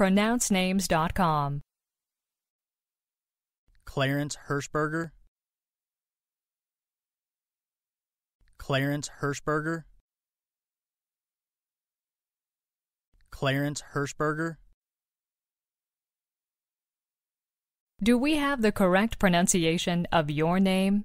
pronouncenames.com. Clarence Hirschberger. Clarence Hirschberger. Clarence Hirschberger. Do we have the correct pronunciation of your name?